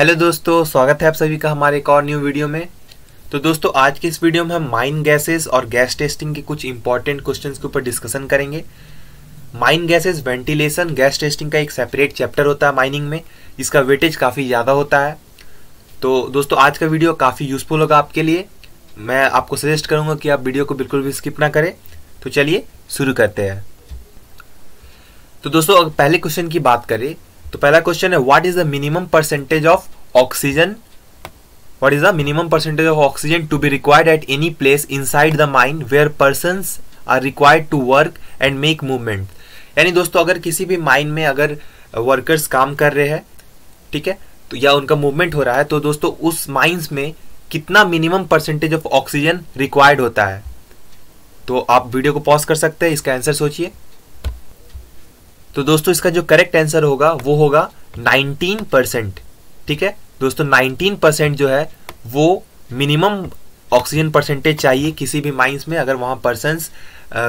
hello दोस्तों स्वागत है आप सभी का हमारे एक और न्यू वीडियो में तो दोस्तों आज के इस वीडियो में हम माइन गैसेस और गैस टेस्टिंग के कुछ इंपॉर्टेंट क्वेश्चंस के ऊपर डिस्कशन करेंगे mine gases ventilation gas testing का एक सेपरेट चैप्टर होता है माइनिंग में इसका वेटेज काफ़ी ज़्यादा होता है तो दोस्तों आज का वीडियो काफ़ी यूज़फुल होगा आपके लिए मैं आपको सजेस्ट करूँगा कि आप वीडियो को बिल्कुल भी स्किप ना करें तो चलिए शुरू करते हैं तो दोस्तों अगर पहले क्वेश्चन की बात करें तो पहला क्वेश्चन है what is the minimum percentage of oxygen what इज the minimum percentage of oxygen to be required at any place inside the mine where person are required to work and make movement यानी दोस्तों अगर किसी भी mind में अगर workers काम कर रहे हैं ठीक है तो या उनका मूवमेंट हो रहा है तो दोस्तों उस माइंस में कितना minimum percentage of oxygen required होता है तो आप वीडियो को पॉज कर सकते हैं इसका आंसर सोचिए तो दोस्तों इसका जो करेक्ट आंसर होगा वो होगा 19 परसेंट ठीक है दोस्तों 19 परसेंट जो है वो मिनिमम ऑक्सीजन परसेंटेज चाहिए किसी भी माइंस में अगर वहां पर्सन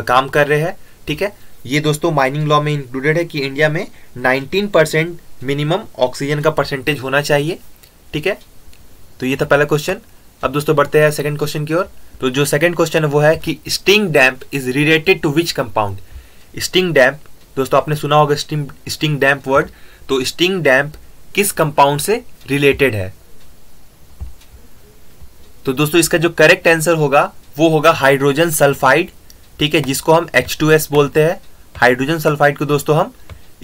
काम कर रहे हैं ठीक है ये दोस्तों माइनिंग लॉ में इंक्लूडेड है कि इंडिया में 19 परसेंट मिनिमम ऑक्सीजन का परसेंटेज होना चाहिए ठीक है तो ये था पहला क्वेश्चन अब दोस्तों बढ़ते हैं सेकंड क्वेश्चन की ओर तो जो सेकंड क्वेश्चन है वो है कि stink damp is related to which compound stink damp दोस्तों आपने सुना होगा स्टिंग स्टिंग डैम्प वर्ड तो स्टिंग डैम्प किस कंपाउंड से रिलेटेड है तो दोस्तों इसका जो करेक्ट आंसर होगा वो होगा हाइड्रोजन सल्फाइड ठीक है जिसको हम H2S बोलते हैं हाइड्रोजन सल्फाइड को दोस्तों हम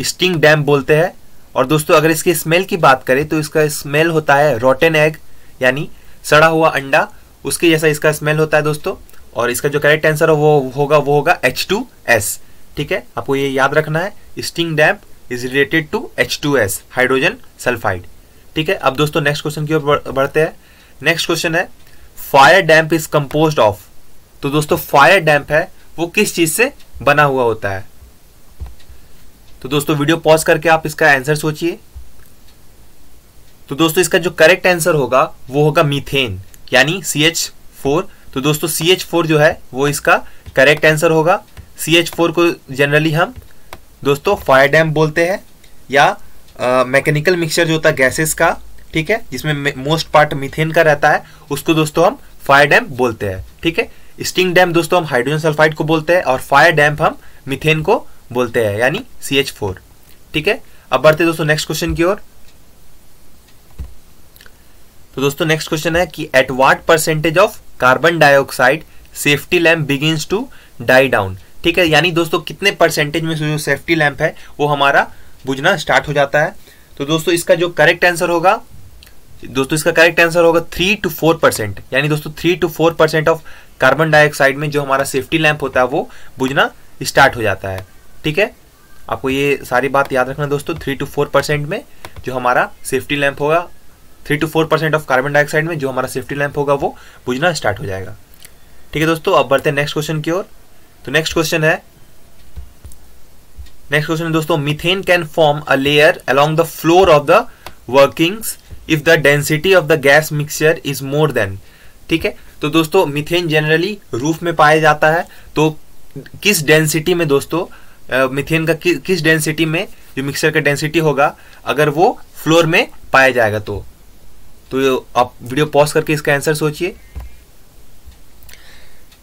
स्टिंग डैम बोलते हैं और दोस्तों अगर इसकी स्मेल की बात करें तो इसका स्मेल होता है रोटेन एग यानी सड़ा हुआ अंडा उसके जैसा इसका स्मेल होता है दोस्तों और इसका जो करेक्ट आंसर हो वो होगा वो होगा एस ठीक है आपको ये याद रखना है stink damp is related to H two S hydrogen sulphide ठीक है अब दोस्तों नेक्स्ट क्वेश्चन की ओर बढ़ते हैं नेक्स्ट क्वेश्चन है fire damp is compose of तो दोस्तों फायर डैम्प है वो किस चीज से बना हुआ होता है तो दोस्तों वीडियो पॉज करके आप इसका आंसर सोचिए तो दोस्तों इसका जो करेक्ट आंसर होगा वो होगा मीथेन यानी सी एच फोर तो दोस्तों सी एच फोर जो है वो इसका करेक्ट आंसर होगा सी एच फोर को जनरली हम दोस्तों फायर डैम बोलते हैं या मैकेनिकल मिक्सचर जो होता है गैसेस का ठीक है जिसमें मोस्ट पार्ट मिथेन का रहता है उसको दोस्तों हम फायर डैम बोलते हैं ठीक है स्टिंग डैम दोस्तों हम हाइड्रोजन सल्फाइड को बोलते हैं और फायर डैम हम मिथेन को बोलते हैं यानी सी एच फोर ठीक है अब बढ़ते दोस्तों नेक्स्ट क्वेश्चन की ओर तो दोस्तों नेक्स्ट क्वेश्चन है कि at what percentage of carbon dioxide safety lamp begins to die down ठीक है यानी दोस्तों कितने परसेंटेज में जो सेफ्टी लैम्प है वो हमारा बुझना स्टार्ट हो जाता है तो दोस्तों इसका जो करेक्ट आंसर होगा दोस्तों इसका करेक्ट आंसर होगा थ्री टू फोर परसेंट यानी दोस्तों three to four percent of carbon dioxide में जो हमारा सेफ्टी लैम्प होता है वो बुझना स्टार्ट हो जाता है ठीक है आपको ये सारी बात याद रखना दोस्तों थ्री टू फोर परसेंट में जो हमारा सेफ्टी लैम्प होगा three to four percent of carbon dioxide में जो हमारा सेफ्टी लैंप होगा वो बुझना स्टार्ट हो जाएगा ठीक है दोस्तों अब बढ़ते हैं नेक्स्ट क्वेश्चन की ओर तो नेक्स्ट क्वेश्चन है नेक्स्ट क्वेश्चन दोस्तों methane can form a layer along the floor of the workings if the density of the gas mixture is more than ठीक है तो दोस्तों मिथेन जनरली रूफ में पाया जाता है तो किस डेंसिटी में दोस्तों मिथेन का कि, किस डेंसिटी में जो मिक्सचर का डेंसिटी होगा अगर वो फ्लोर में पाया जाएगा तो तो आप वीडियो पॉज करके इसका आंसर सोचिए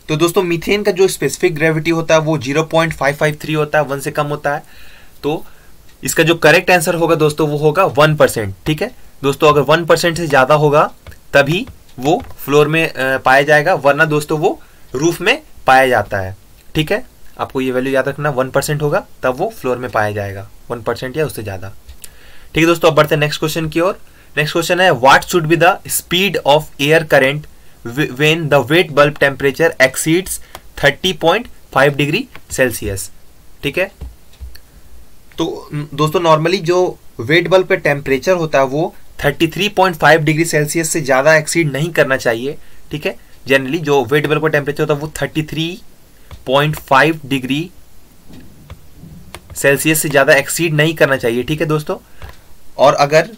तो दोस्तों मीथेन का जो स्पेसिफिक ग्रेविटी होता है वो 0.553 होता है वन से कम होता है तो इसका जो करेक्ट आंसर होगा दोस्तों वो होगा वन परसेंट ठीक है दोस्तों अगर वन परसेंट से ज़्यादा होगा तभी वो फ्लोर में पाया जाएगा वरना दोस्तों वो रूफ में पाया जाता है ठीक है आपको ये वैल्यू याद रखना वन परसेंट होगा तब वो फ्लोर में पाया जाएगा वन परसेंट या उससे ज़्यादा ठीक है दोस्तों अब बढ़ते हैं नेक्स्ट क्वेश्चन की ओर नेक्स्ट क्वेश्चन है what should be the speed of air current when the temperature bulb temperature exceeds 30.5 degree Celsius ठीक है तो दोस्तों नॉर्मली जो वेट बल्ब पे टेम्परेचर होता है वो 33.5 डिग्री सेल्सियस से ज़्यादा एक्सीड नहीं करना चाहिए ठीक है जनरली जो वेट बल्ब का टेम्परेचर होता है वो 33.5 डिग्री सेल्सियस से ज़्यादा एक्सीड नहीं करना चाहिए ठीक है दोस्तों और अगर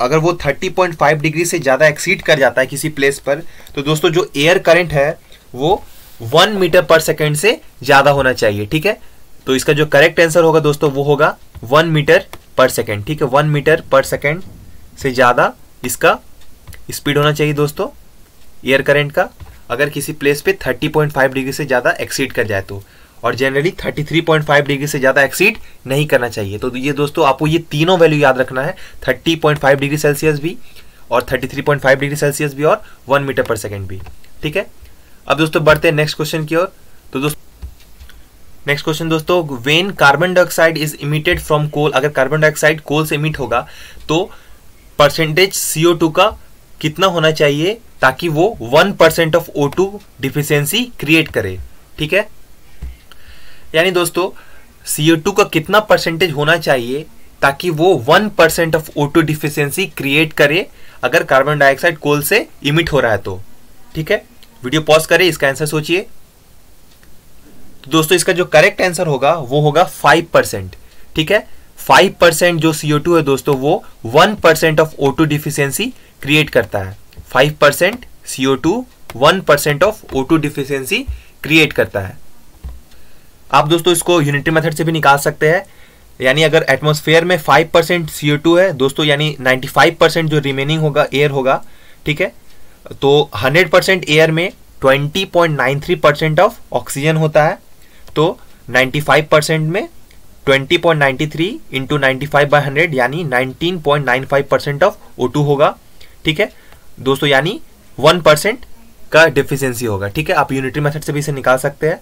अगर वो 30.5 डिग्री से ज़्यादा एक्सीड कर जाता है किसी प्लेस पर तो दोस्तों जो एयर करंट है वो वन मीटर पर सेकेंड से ज़्यादा होना चाहिए ठीक है तो इसका जो करेक्ट आंसर होगा दोस्तों वो होगा वन मीटर पर सेकेंड ठीक है वन मीटर पर सेकेंड से ज़्यादा इसका स्पीड होना चाहिए दोस्तों एयर करेंट का अगर किसी प्लेस पर थर्टी डिग्री से ज़्यादा एक्सीड कर जाए तो और जनरली 33.5 डिग्री से ज़्यादा एक्सीड नहीं करना चाहिए तो ये दोस्तों आपको ये तीनों वैल्यू याद रखना है 30.5 डिग्री सेल्सियस भी और 33.5 डिग्री सेल्सियस भी और 1 मीटर पर सेकेंड भी ठीक है अब दोस्तों बढ़ते हैं नेक्स्ट क्वेश्चन की ओर तो दोस्तों नेक्स्ट क्वेश्चन दोस्तों when carbon dioxide is emitted from coal अगर कार्बन डाइऑक्साइड कोल से इमिट होगा तो परसेंटेज सीओ का कितना होना चाहिए ताकि वो one percent of O two deficiency create करे ठीक है यानी दोस्तों टू का कितना परसेंटेज होना चाहिए ताकि वो one percent of O two deficiency create करे अगर कार्बन डाइऑक्साइड कोल से इमिट हो रहा है तो ठीक है वीडियो पॉज करें इसका आंसर सोचिए तो दोस्तों इसका जो करेक्ट आंसर होगा वो होगा फाइव परसेंट ठीक है फाइव परसेंट जो सीओ टू है दोस्तों वो one percent of O two deficiency create करता है five percent CO two one percent of O two deficiency create करता है आप दोस्तों इसको यूनिटी मेथड से भी निकाल सकते हैं यानी अगर एटमोसफेयर में 5 परसेंट सी है दोस्तों यानी 95 परसेंट जो रिमेनिंग होगा एयर होगा ठीक है तो 100 परसेंट एयर में 20.93 परसेंट ऑफ ऑक्सीजन होता है तो 95 परसेंट में 20.93 point ninety three into ninety five by hundred यानी 19.95 परसेंट ऑफ ओ होगा ठीक है दोस्तों यानी 1 परसेंट का डिफिशियंसी होगा ठीक है आप यूनिटी मेथड से भी इसे निकाल सकते हैं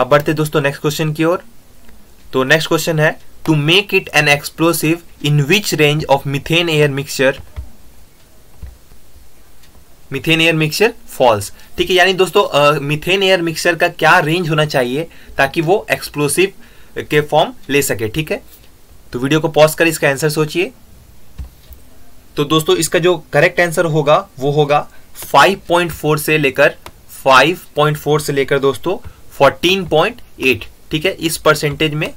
अब बढ़ते दोस्तों नेक्स्ट क्वेश्चन की ओर तो नेक्स्ट क्वेश्चन है to make it an explosive in which range of methane air mixture methane air mixture falls ठीक है यानी दोस्तों मिथेन एयर मिक्सचर का क्या रेंज होना चाहिए ताकि वो एक्सप्लोसिव के फॉर्म ले सके ठीक है तो वीडियो को पॉज कर इसका आंसर सोचिए तो दोस्तों इसका जो करेक्ट आंसर होगा वो होगा 5.4 से लेकर 5.4 से लेकर दोस्तों 14.8 ठीक है इस परसेंटेज में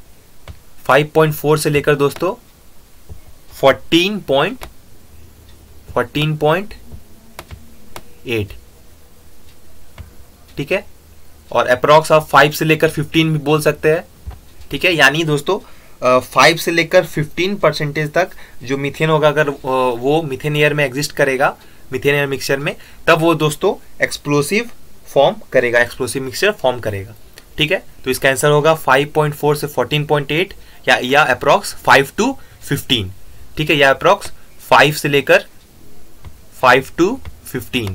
5.4 से लेकर दोस्तों 14 पॉइंट ठीक है और अप्रॉक्स आप 5 से लेकर 15 भी बोल सकते हैं ठीक है यानी दोस्तों फाइव से लेकर फिफ्टीन परसेंटेज तक जो मिथेन होगा अगर वो मिथेन एयर में एग्जिस्ट करेगा मिथेन एयर मिक्सचर में तब वो दोस्तों एक्सप्लोसिव फॉर्म करेगा एक्सप्लोसिव मिक्सचर फॉर्म करेगा ठीक है तो इसका आंसर होगा 5.4 से 14.8 या या अप्रोक्स 5 टू 15 ठीक है या अप्रोक्स 5 से लेकर 5 टू 15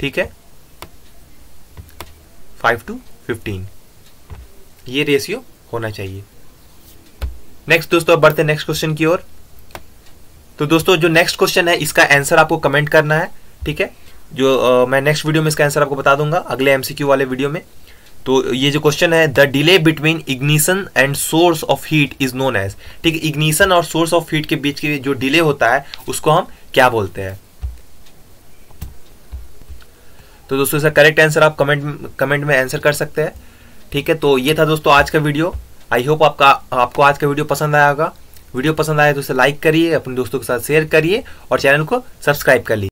ठीक है 5 टू 15 ये रेशियो होना चाहिए नेक्स्ट दोस्तों अब बढ़ते नेक्स्ट क्वेश्चन की ओर तो दोस्तों जो नेक्स्ट क्वेश्चन है इसका आंसर आपको कमेंट करना है ठीक है जो आ, मैं नेक्स्ट वीडियो में इसका आंसर आपको बता दूंगा अगले एमसीक्यू वाले वीडियो में तो ये जो क्वेश्चन है the delay between ignition and source of heat is known as ठीक है इग्निशन और सोर्स ऑफ हीट के बीच के जो डिले होता है उसको हम क्या बोलते हैं तो दोस्तों इसका करेक्ट आंसर आप कमेंट कमेंट में आंसर कर सकते हैं ठीक है तो ये था दोस्तों आज का वीडियो आई होप आपका आपको आज का वीडियो पसंद आया होगा वीडियो पसंद आया तो इसे लाइक करिए अपने दोस्तों के साथ शेयर करिए और चैनल को सब्सक्राइब कर लीजिए